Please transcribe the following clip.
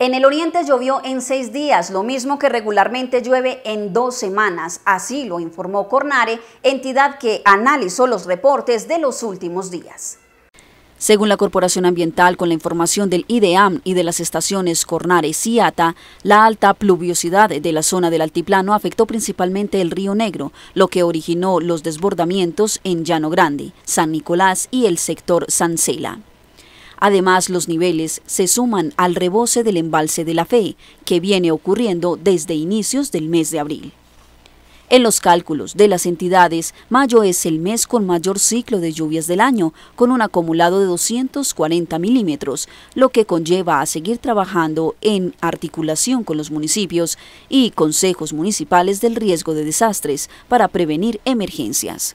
En el oriente llovió en seis días, lo mismo que regularmente llueve en dos semanas. Así lo informó Cornare, entidad que analizó los reportes de los últimos días. Según la Corporación Ambiental, con la información del IDEAM y de las estaciones Cornare y Ciata, la alta pluviosidad de la zona del altiplano afectó principalmente el río Negro, lo que originó los desbordamientos en Llano Grande, San Nicolás y el sector Sancela. Además, los niveles se suman al reboce del embalse de la fe, que viene ocurriendo desde inicios del mes de abril. En los cálculos de las entidades, mayo es el mes con mayor ciclo de lluvias del año, con un acumulado de 240 milímetros, lo que conlleva a seguir trabajando en articulación con los municipios y consejos municipales del riesgo de desastres para prevenir emergencias.